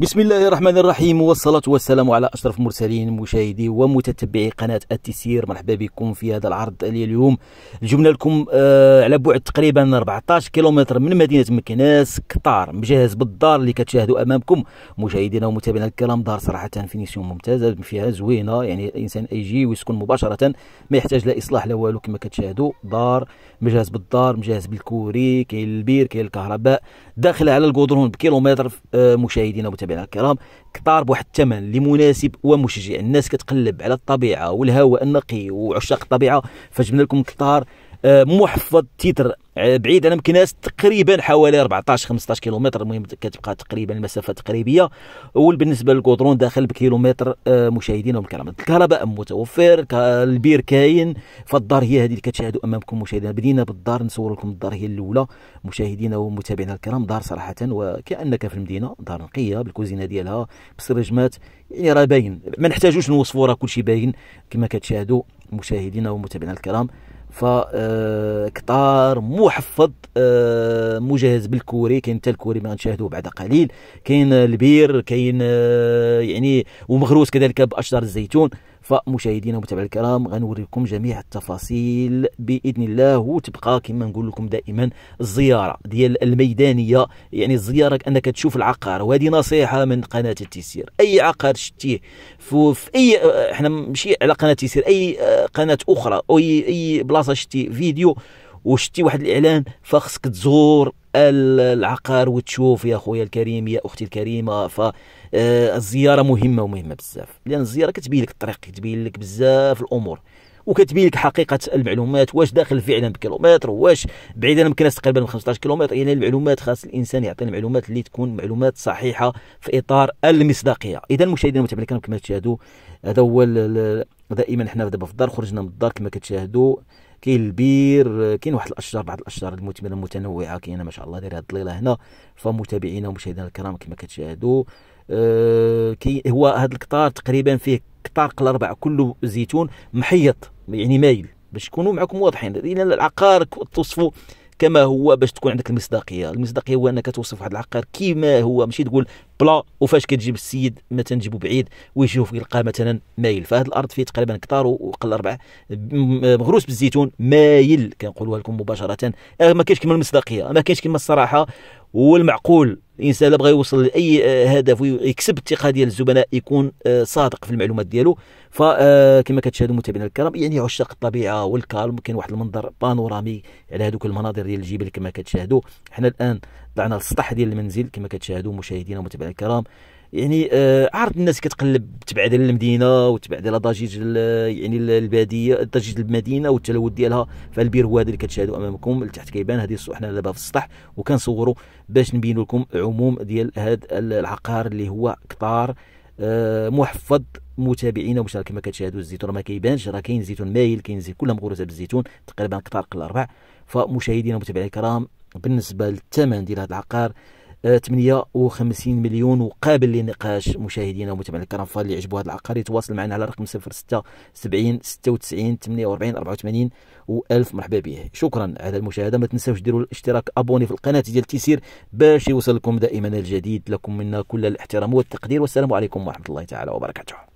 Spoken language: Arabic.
بسم الله الرحمن الرحيم والصلاة والسلام على أشرف المرسلين مشاهدي ومتتبعي قناة التسير مرحبا بكم في هذا العرض اليوم جبنا لكم آه على بعد تقريبا 14 كيلومتر من مدينة مكناس قطار مجهز بالدار اللي كتشاهدوا أمامكم مشاهدينا ومتابعينا الكرام دار صراحة فينيسيون ممتازة فيها زوينة يعني الإنسان يجي ويسكن مباشرة ما يحتاج لا إصلاح لا والو كما كتشاهدوا دار مجهز بالدار مجهز بالكوري كاين البير كاين الكهرباء داخلة على الكودرون بكيلومتر آه مشاهدينا ومتابعينا متابعينا الكرام كطار بواحد الثمن اللي مناسب ومشجع الناس كتقلب على الطبيعه والهواء النقي وعشاق الطبيعه فجبنا لكم كطار آه، محفظ تيتر آه، بعيد على مكناس تقريبا حوالي 14 15 كيلومتر المهم كتبقى تقريبا المسافه تقريبيه وبالنسبه للكودرون داخل بكيلومتر آه، مشاهدينا الكرام الكهرباء متوفر البير كاين فالدار هي هذه اللي كتشاهدوا امامكم مشاهدينا بدينا بالدار نصور لكم الدار هي الاولى مشاهدينا ومتابعينا الكرام دار صراحه وكانك في المدينه دار نقيه بالكوزينه ديالها بالسرجمات يعني راه باين ما نحتاجوش نوصفوا راه كلشي باين كما كتشاهدوا مشاهدينا ومتابعينا الكرام فكتار محفظ آه، مجهز بالكوري كاين حتى الكوري ما غنشاهدوه بعد قليل كاين البير كاين آه، يعني ومغروس كذلك باشجار الزيتون فمشاهدينا ومتابعينا الكرام غنوريكم جميع التفاصيل باذن الله وتبقى كما نقول لكم دائما الزياره ديال الميدانيه يعني الزياره انك تشوف العقار وهذه نصيحه من قناه التيسير اي عقار شتيه في اي احنا ماشي على قناه التيسير اي آه، قناه اخرى او اي بلاصه شتي فيديو وشتي واحد الاعلان فخصك تزور العقار وتشوف يا خويا الكريم يا اختي الكريمه فالزياره آه، مهمه ومهمه بزاف لان الزياره كتبين لك الطريق كتبين لك بزاف الامور وكتبين لك حقيقه المعلومات واش داخل فعلا بكيلومتر واش بعيد انا تقريبا من 15 كيلومتر يعني المعلومات خاص الانسان يعطينا المعلومات اللي تكون معلومات صحيحه في اطار المصداقيه اذا المشاهدين المتابعين الكرام كما تشاهدوا هذا هو دائما حنا دابا في الدار خرجنا من الدار كما كتشاهدوا كاين البير كاين واحد الاشجار بعض الاشجار المثمره المتنوعه كاينه ما شاء الله دايره هذه الليله هنا فمتابعينا ومشاهدينا الكرام كما كتشاهدوا أه كي هو هذا القطار تقريبا فيه قطار الاربع كله زيتون محيط يعني مايل باش تكونوا معكم واضحين اذا العقار توصفوا كما هو باش تكون عندك المصداقيه المصداقيه هو انك توصف واحد العقار كيما هو ماشي تقول بلا وفاش كتجيب السيد مثلا تجيبو بعيد ويشوف يلقى مثلا مايل فهاد الارض فيه تقريبا كثار وقل اربعه مغروس بالزيتون مايل كنقولوها لكم مباشره آه، ما كاينش كما المصداقيه ما كاينش كما الصراحه والمعقول الانسان اللي بغى يوصل لاي آه، هدف ويكسب الثقه ديال الزبناء يكون آه، صادق في المعلومات ديالو فكما كتشاهدوا متابعينا الكرام يعني عشاق الطبيعه والكالم كاين واحد المنظر بانورامي على هذوك المناظر ديال الجبل كما كتشاهدوا حنا الان طلعنا للسطح ديال المنزل كما كتشاهدوا مشاهدينا ومتابعينا الكرام يعني آه عرض الناس كتقلب تبعد على المدينه وتبعد على ضجيج يعني الباديه ضجيج المدينه والتلوث ديالها فالبيرو هذا اللي كتشاهدوا امامكم لتحت كيبان هذه السوق حنا دابا في السطح وكنصوروا باش نبين لكم عموم ديال هذا العقار اللي هو قطار آه محفظ متابعينا ومشترك كما كتشاهدوا الزيتون ما كيبانش راه كاين زيتون مايل كاين زيت كلها مغروسه بالزيتون تقريبا قطار قل اربع فمشاهدينا ومتابعينا الكرام بالنسبه للثمن ديال هذا العقار 58 آه، مليون وقابل للنقاش مشاهدينا ومتابعينا الكرام فاللي يعجبوا هذا العقار يتواصل معنا على رقم 06 70 96 48 84 و1000 مرحبا به شكرا على المشاهده ما تنساوش ديروا الاشتراك ابوني في القناه ديال تيسير باش يوصلكم دائما الجديد لكم منا كل الاحترام والتقدير والسلام عليكم ورحمه الله تعالى وبركاته